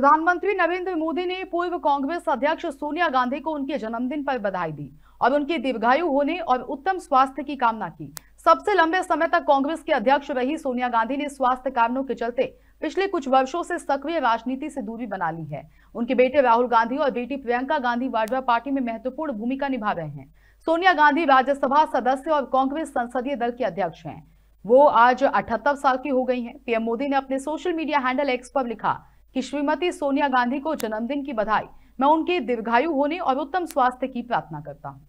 प्रधानमंत्री नरेंद्र मोदी ने पूर्व कांग्रेस अध्यक्ष सोनिया गांधी को उनके जन्मदिन पर बधाई दी और उनके दीर्घायु होने और उत्तम स्वास्थ्य की कामना की सबसे लंबे समय तक कांग्रेस के अध्यक्ष रही सोनिया गांधी ने स्वास्थ्य कारणों के चलते पिछले कुछ वर्षों से सक्रिय राजनीति से दूरी बना ली है उनके बेटे राहुल गांधी और बेटी प्रियंका गांधी वाड्रा पार्टी में महत्वपूर्ण भूमिका निभा रहे हैं सोनिया गांधी राज्यसभा सदस्य और कांग्रेस संसदीय दल के अध्यक्ष हैं वो आज अठहत्तर साल की हो गई हैं पीएम मोदी ने अपने सोशल मीडिया हैंडल एक्स पर लिखा कि श्रीमती सोनिया गांधी को जन्मदिन की बधाई मैं उनके दीर्घायु होने और उत्तम स्वास्थ्य की प्रार्थना करता हूँ